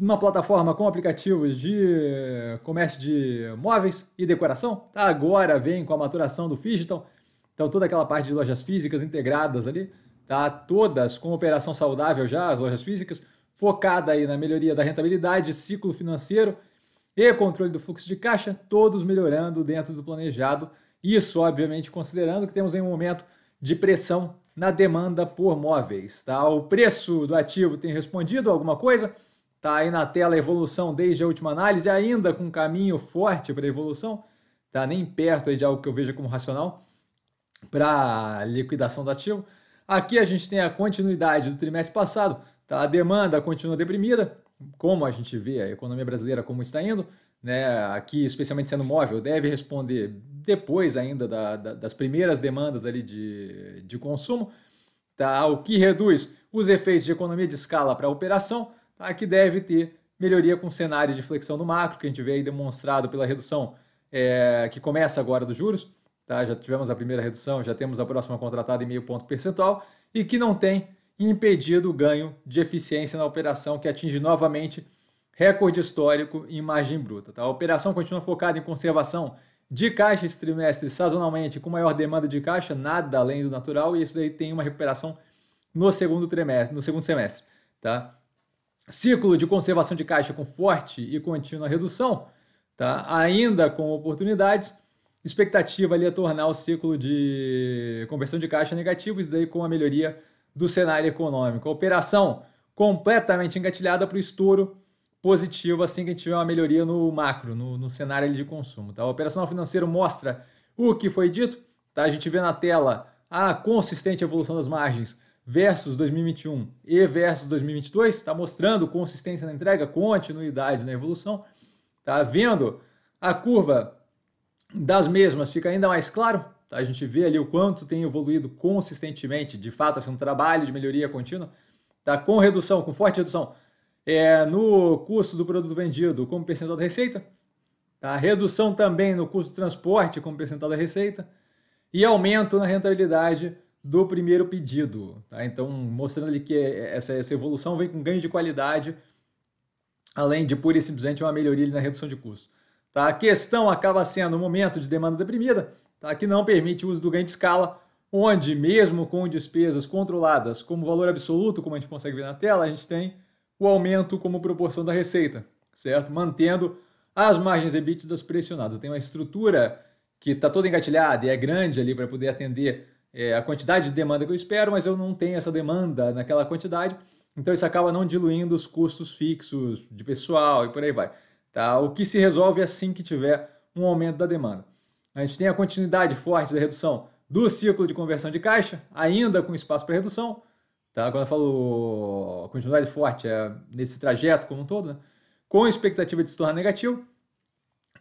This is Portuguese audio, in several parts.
uma plataforma com aplicativos de comércio de móveis e decoração, tá, agora vem com a maturação do Figital. Então, toda aquela parte de lojas físicas integradas ali, tá? todas com operação saudável já, as lojas físicas, focada aí na melhoria da rentabilidade, ciclo financeiro e controle do fluxo de caixa, todos melhorando dentro do planejado. Isso, obviamente, considerando que temos em um momento de pressão na demanda por móveis. Tá? O preço do ativo tem respondido alguma coisa? Está aí na tela a evolução desde a última análise, ainda com um caminho forte para a evolução, tá nem perto de algo que eu veja como racional para liquidação do ativo. Aqui a gente tem a continuidade do trimestre passado, tá? a demanda continua deprimida, como a gente vê a economia brasileira como está indo, né? aqui especialmente sendo móvel, deve responder depois ainda da, da, das primeiras demandas ali de, de consumo, tá? o que reduz os efeitos de economia de escala para a operação, tá? que deve ter melhoria com cenário de flexão do macro, que a gente vê aí demonstrado pela redução é, que começa agora dos juros. Tá? Já tivemos a primeira redução, já temos a próxima contratada em meio ponto percentual e que não tem impedido o ganho de eficiência na operação, que atinge novamente recorde histórico em margem bruta. Tá? A operação continua focada em conservação de caixa esse trimestre, sazonalmente, com maior demanda de caixa, nada além do natural, e isso aí tem uma recuperação no segundo trimestre, no segundo semestre. Tá? ciclo de conservação de caixa com forte e contínua redução, tá? ainda com oportunidades, expectativa ali é tornar o ciclo de conversão de caixa negativo, isso daí com a melhoria do cenário econômico. A operação completamente engatilhada para o estouro positivo assim que a gente tiver uma melhoria no macro, no, no cenário de consumo. Tá? O operacional financeiro mostra o que foi dito, tá? a gente vê na tela a consistente evolução das margens versus 2021 e versus 2022, está mostrando consistência na entrega, continuidade na evolução, está vendo a curva das mesmas fica ainda mais claro, tá? a gente vê ali o quanto tem evoluído consistentemente, de fato, assim, um trabalho de melhoria contínua, tá? com redução, com forte redução é, no custo do produto vendido como percentual da receita, tá? redução também no custo do transporte como percentual da receita e aumento na rentabilidade do primeiro pedido. Tá? Então, mostrando ali que essa, essa evolução vem com ganho de qualidade, além de pura e simplesmente uma melhoria na redução de custo. Tá? A questão acaba sendo o momento de demanda deprimida, tá? que não permite o uso do ganho de escala, onde, mesmo com despesas controladas como valor absoluto, como a gente consegue ver na tela, a gente tem o aumento como proporção da receita, certo? Mantendo as margens EBITDA pressionadas. Tem uma estrutura que está toda engatilhada e é grande ali para poder atender é, a quantidade de demanda que eu espero, mas eu não tenho essa demanda naquela quantidade. Então isso acaba não diluindo os custos fixos de pessoal e por aí vai. Tá? O que se resolve é assim que tiver um aumento da demanda. A gente tem a continuidade forte da redução do ciclo de conversão de caixa, ainda com espaço para redução. Tá? Quando eu falo continuidade forte, é nesse trajeto como um todo, né? com expectativa de se tornar negativo.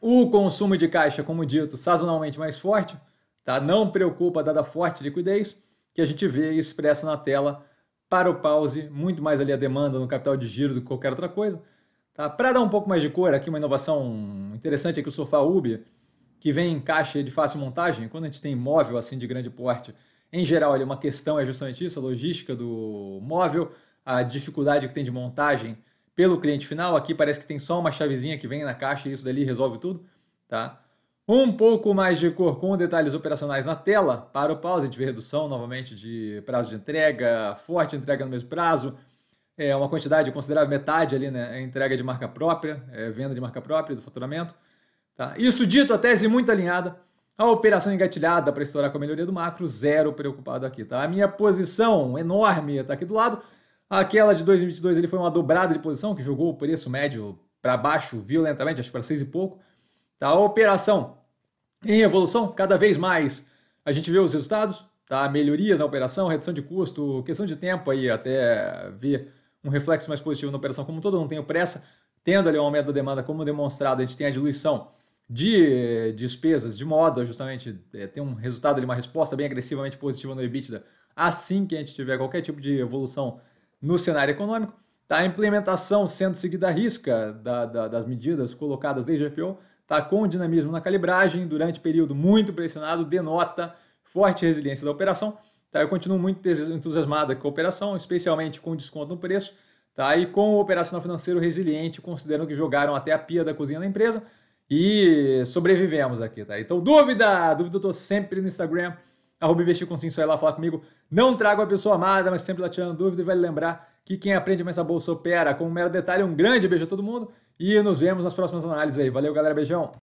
O consumo de caixa, como dito, sazonalmente mais forte. Tá? Não preocupa, dada a forte liquidez, que a gente vê expressa na tela para o pause, muito mais ali a demanda no capital de giro do que qualquer outra coisa. Tá? Para dar um pouco mais de cor, aqui uma inovação interessante é que o sofá Ubi, que vem em caixa de fácil montagem, quando a gente tem móvel assim de grande porte, em geral, ali, uma questão é justamente isso, a logística do móvel, a dificuldade que tem de montagem pelo cliente final. Aqui parece que tem só uma chavezinha que vem na caixa e isso dali resolve tudo, tá? Um pouco mais de cor com detalhes operacionais na tela para o pause. A gente vê redução novamente de prazo de entrega, forte entrega no mesmo prazo, é uma quantidade considerável, metade ali, né? É entrega de marca própria, é, venda de marca própria do faturamento. Tá? Isso dito, a tese muito alinhada. A operação engatilhada para estourar com a melhoria do macro, zero preocupado aqui. Tá? A minha posição enorme está aqui do lado. Aquela de 2022 ele foi uma dobrada de posição que jogou o preço médio para baixo violentamente, acho que para seis e pouco. Tá? operação em evolução, cada vez mais a gente vê os resultados, tá? melhorias na operação, redução de custo, questão de tempo aí até ver um reflexo mais positivo na operação como um todo, não tenho pressa, tendo ali um aumento da demanda como demonstrado, a gente tem a diluição de despesas, de modo justamente é, ter um resultado ali, uma resposta bem agressivamente positiva no EBITDA assim que a gente tiver qualquer tipo de evolução no cenário econômico, tá? a implementação sendo seguida à risca da, da, das medidas colocadas desde o IPO, tá com dinamismo na calibragem, durante período muito pressionado, denota forte resiliência da operação. Tá? Eu continuo muito entusiasmado com a operação, especialmente com desconto no preço, tá? e com o operacional financeiro resiliente, considerando que jogaram até a pia da cozinha da empresa e sobrevivemos aqui. Tá? Então, dúvida! Dúvida eu estou sempre no Instagram, arroba investir com sim, só ir lá falar comigo. Não trago a pessoa amada, mas sempre lá tirando dúvida e vai vale lembrar que quem aprende mais a bolsa opera. Como um mero detalhe, um grande beijo a todo mundo. E nos vemos nas próximas análises aí. Valeu, galera. Beijão.